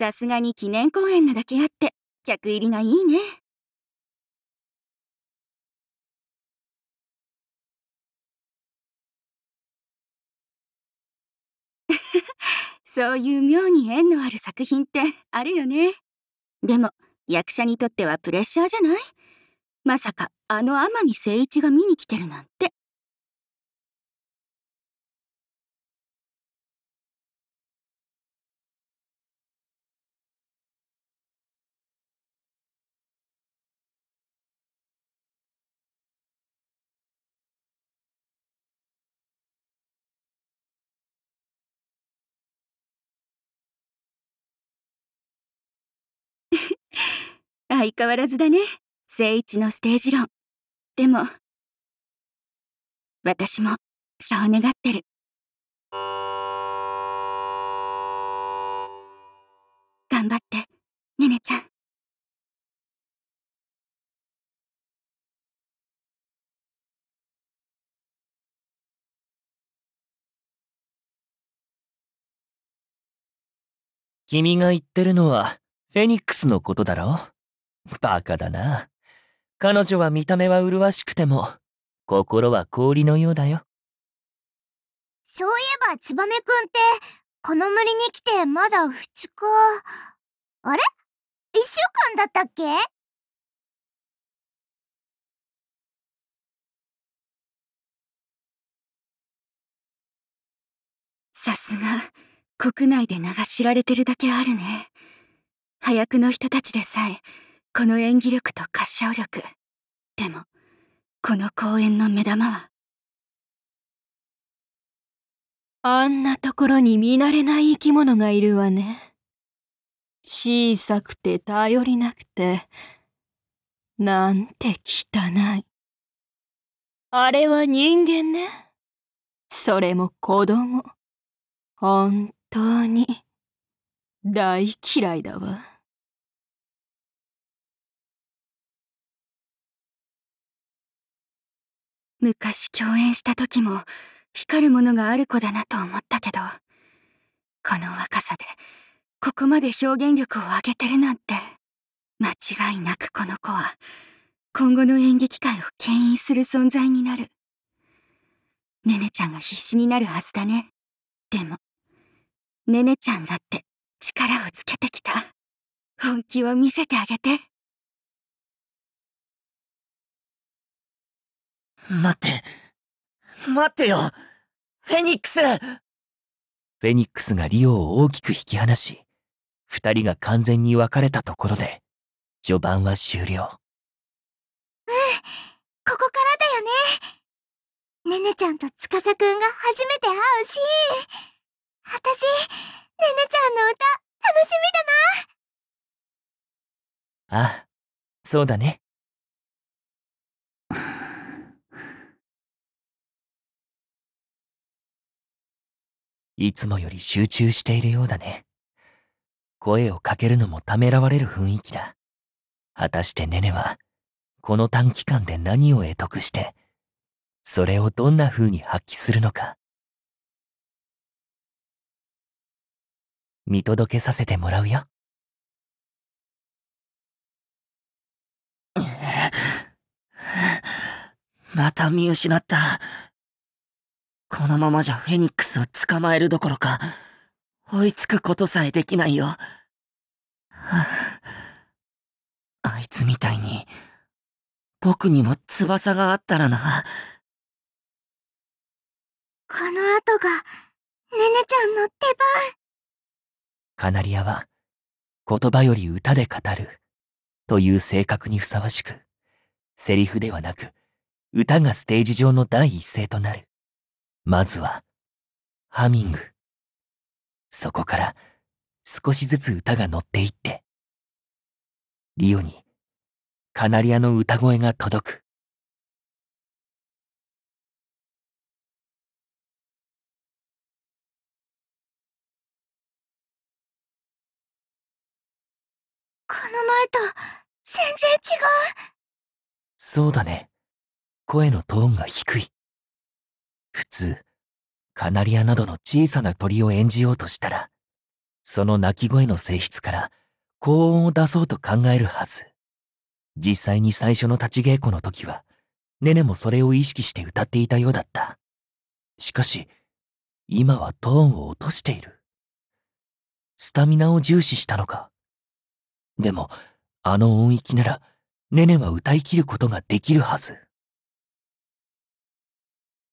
さすがに記念公演なだけあって客入りがいいね。そういう妙に縁のある作品ってあるよね。でも役者にとってはプレッシャーじゃないまさかあの天海誠一が見に来てるなんて。相変わらずだね聖一のステージ論でも私もそう願ってる頑張ってねねちゃん君が言ってるのはフェニックスのことだろバカだな。彼女は見た目は麗しくても、心は氷のようだよ。そういえば、ちばめくんって、この森に来てまだ2日。あれ ?1 週間だったっけさすが、国内で名が知られてるだけあるね。早くの人たちでさえ、この演技力と歌唱力でもこの公演の目玉はあんなところに見慣れない生き物がいるわね小さくて頼りなくてなんて汚いあれは人間ねそれも子供本当に大嫌いだわ。昔共演した時も光るものがある子だなと思ったけど、この若さでここまで表現力を上げてるなんて、間違いなくこの子は今後の演劇界を牽引する存在になる。ねねちゃんが必死になるはずだね。でも、ねねちゃんだって力をつけてきた。本気を見せてあげて。待って、待ってよフェニックスフェニックスがリオを大きく引き離し、二人が完全に別れたところで、序盤は終了。うん、ここからだよね。ねねちゃんと司くんが初めて会うし私、ねねちゃんの歌、楽しみだな。ああ、そうだね。いつもより集中しているようだね。声をかけるのもためらわれる雰囲気だ。果たしてネネは、この短期間で何を得得して、それをどんな風に発揮するのか。見届けさせてもらうよ。また見失った。このままじゃフェニックスを捕まえるどころか、追いつくことさえできないよ。あいつみたいに、僕にも翼があったらな。この後が、ねねちゃんの手番。カナリアは、言葉より歌で語る、という性格にふさわしく、セリフではなく、歌がステージ上の第一声となる。まずは、ハミング。そこから少しずつ歌が乗っていって、リオにカナリアの歌声が届く。この前と全然違う。そうだね。声のトーンが低い。普通、カナリアなどの小さな鳥を演じようとしたら、その鳴き声の性質から高音を出そうと考えるはず。実際に最初の立ち稽古の時は、ネネもそれを意識して歌っていたようだった。しかし、今はトーンを落としている。スタミナを重視したのか。でも、あの音域なら、ネネは歌い切ることができるはず。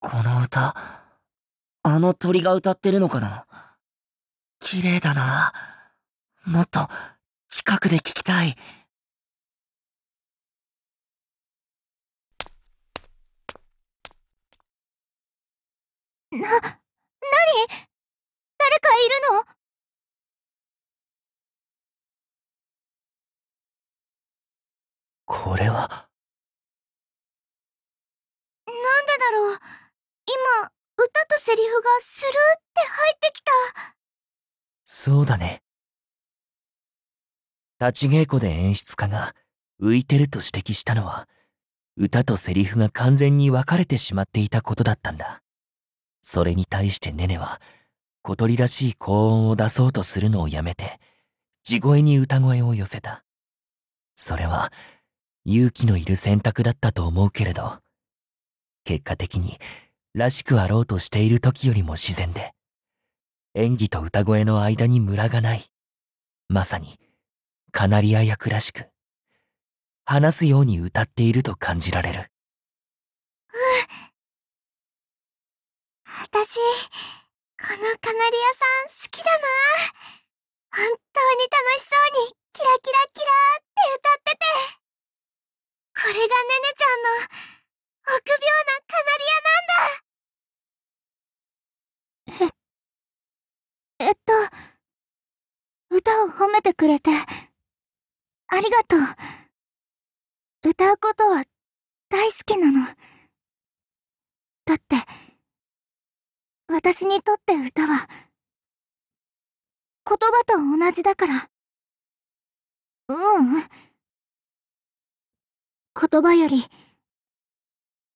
この歌、あの鳥が歌ってるのかな綺麗だな。もっと近くで聞きたい。な、なに誰かいるのこれは。なんでだろう今、歌とセリフがスルーって入ってきた。そうだね。立ち稽古で演出家が浮いてると指摘したのは、歌とセリフが完全に分かれてしまっていたことだったんだ。それに対してネネは、小鳥らしい高音を出そうとするのをやめて、地声に歌声を寄せた。それは、勇気のいる選択だったと思うけれど、結果的にらしくあろうとしている時よりも自然で、演技と歌声の間にムラがない。まさに、カナリア役らしく、話すように歌っていると感じられる。うん。私、このカナリアさん好きだな。本当に楽しそうにキラキラキラって歌ってて。これがネネちゃんの臆病なえっと、歌を褒めてくれて、ありがとう。歌うことは大好きなの。だって、私にとって歌は、言葉と同じだから。ううん。言葉より、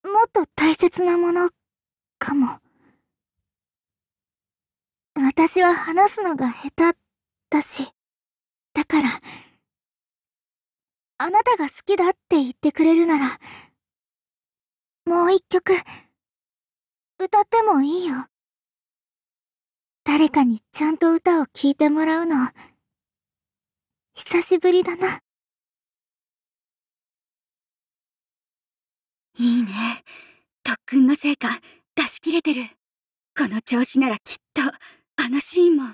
もっと大切なもの、かも。私は話すのが下手だし。だから、あなたが好きだって言ってくれるなら、もう一曲、歌ってもいいよ。誰かにちゃんと歌を聴いてもらうの、久しぶりだな。いいね。特訓の成果、出し切れてる。この調子ならきっと。あのシーンも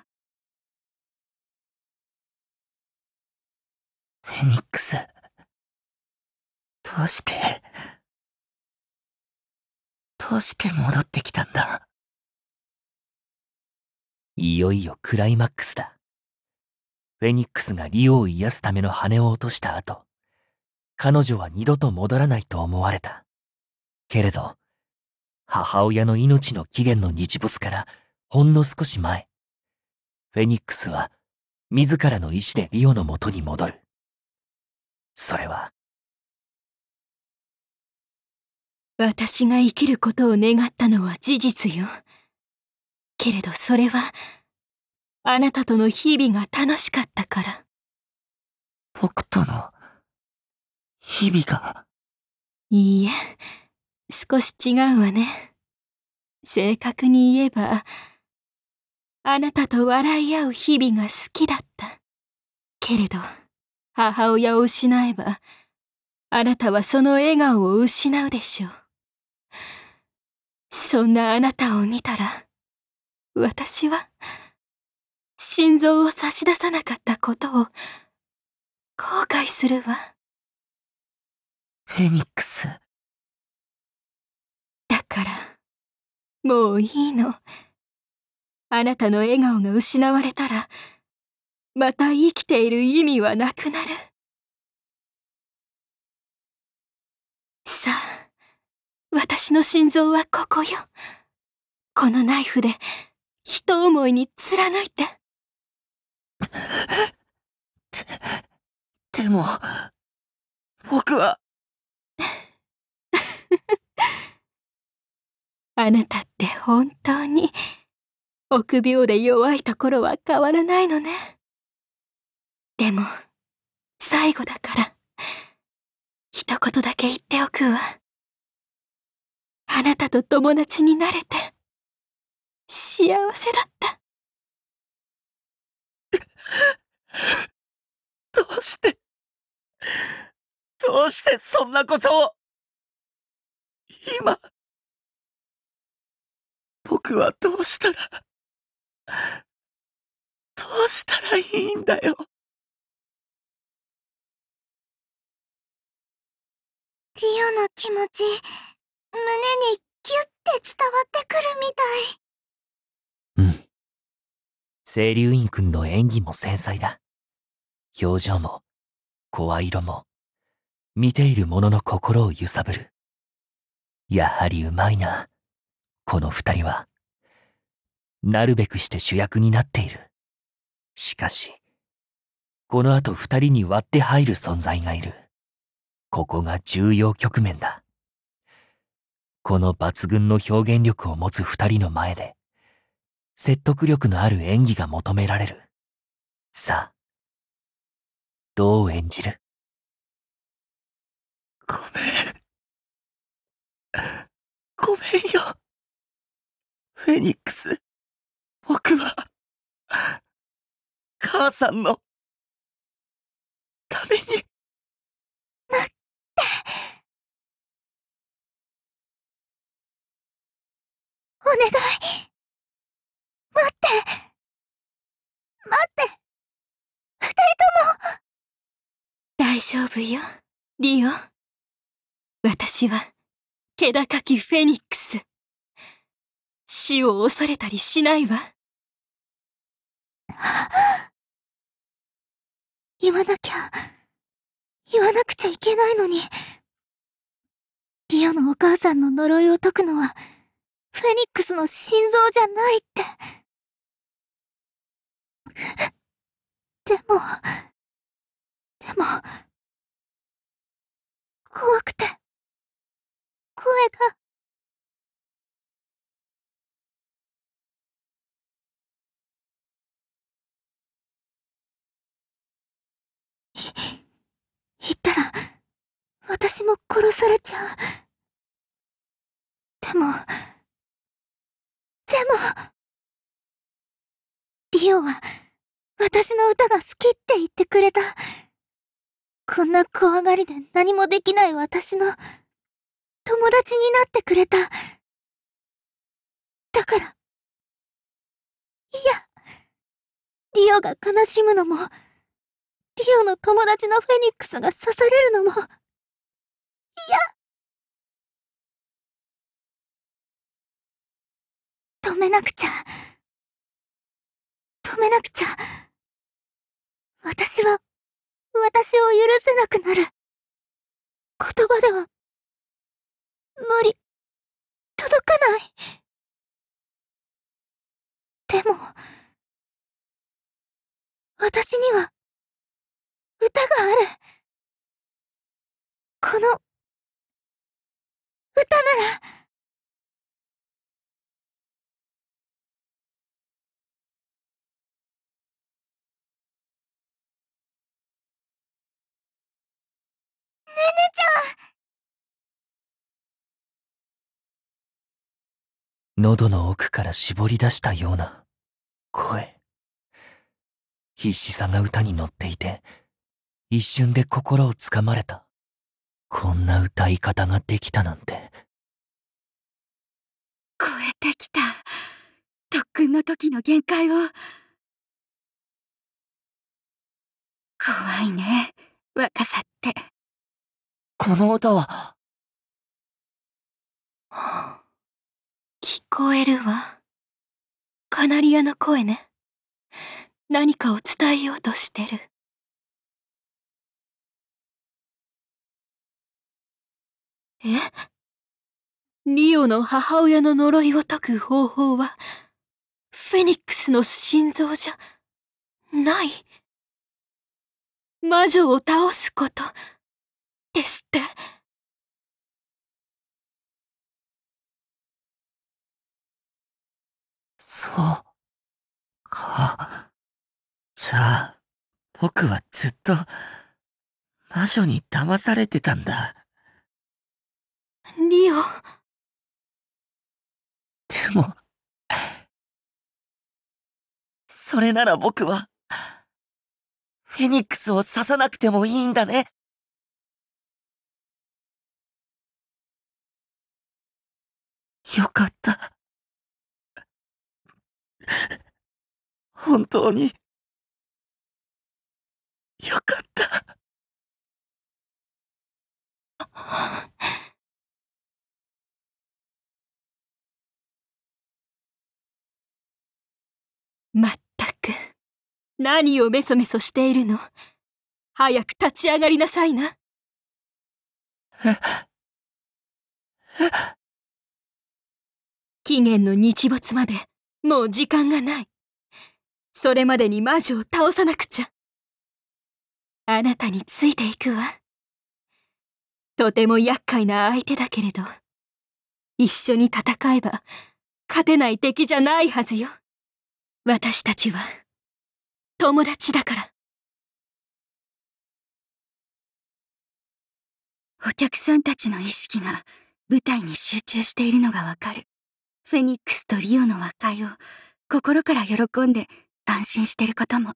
フェニックスどうしてどうして戻ってきたんだいよいよクライマックスだフェニックスがリオを癒すための羽を落とした後彼女は二度と戻らないと思われたけれど母親の命の起源の日没からほんの少し前、フェニックスは自らの意志でリオの元に戻る。それは、私が生きることを願ったのは事実よ。けれどそれは、あなたとの日々が楽しかったから。僕との、日々が。いいえ、少し違うわね。正確に言えば、あなたと笑い合う日々が好きだった。けれど、母親を失えば、あなたはその笑顔を失うでしょう。そんなあなたを見たら、私は、心臓を差し出さなかったことを、後悔するわ。フェニックス。だから、もういいの。あなたの笑顔が失われたら、また生きている意味はなくなる。さあ、私の心臓はここよ。このナイフで、一思いに貫いて。で、でも、僕は。あなたって本当に。臆病で弱いところは変わらないのね。でも、最後だから、一言だけ言っておくわ。あなたと友達になれて、幸せだった。どうして、どうしてそんなことを、今、僕はどうしたら。どうしたらいいんだよ。ジオの気持ち、胸にギュッて伝わってくるみたい。うん。清流院君の演技も繊細だ。表情も、声色も、見ている者の心を揺さぶる。やはりうまいな、この二人は。なるべくして主役になっている。しかし、この後二人に割って入る存在がいる。ここが重要局面だ。この抜群の表現力を持つ二人の前で、説得力のある演技が求められる。さあ、どう演じるごめん。ごめんよ。フェニックス。僕は、母さんの、ために。待って。お願い。待って。待って。二人とも。大丈夫よ、リオ。私は、気高きフェニックス。死を恐れたりしないわ。言わなきゃ、言わなくちゃいけないのに。リオのお母さんの呪いを解くのは、フェニックスの心臓じゃないって。でも、でも、怖くて、声が。も殺されちゃう。でも、でも、リオは私の歌が好きって言ってくれた。こんな怖がりで何もできない私の友達になってくれた。だから、いや、リオが悲しむのも、リオの友達のフェニックスが刺されるのも、止めなくちゃ。止めなくちゃ。私は、私を許せなくなる。言葉では、無理、届かない。でも、私には、歌がある。この、歌なら喉の奥から絞り出したような声必死さが歌に乗っていて一瞬で心をつかまれたこんな歌い方ができたなんて超えてきた特訓の時の限界を怖いね若さってこの歌は聞こえるわカナリアの声ね何かを伝えようとしてるえリオの母親の呪いを解く方法は、フェニックスの心臓じゃ、ない。魔女を倒すこと、ですって。そう、か。じゃあ、僕はずっと、魔女に騙されてたんだ。リオ。でも、それなら僕は、フェニックスを刺さなくてもいいんだね。よかった。本当に、よかった。まったく。何をメソメソしているの早く立ち上がりなさいな。期限の日没まで、もう時間がない。それまでに魔女を倒さなくちゃ。あなたについていくわ。とても厄介な相手だけれど、一緒に戦えば、勝てない敵じゃないはずよ。私たちは友達だからお客さんたちの意識が舞台に集中しているのがわかるフェニックスとリオの和解を心から喜んで安心してることも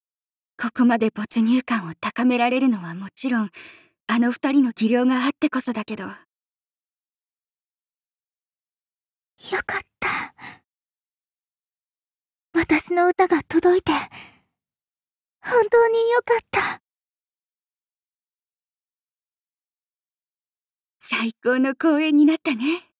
ここまで没入感を高められるのはもちろんあの二人の技量があってこそだけどよかった私の歌が届いて、本当によかった。最高の公演になったね。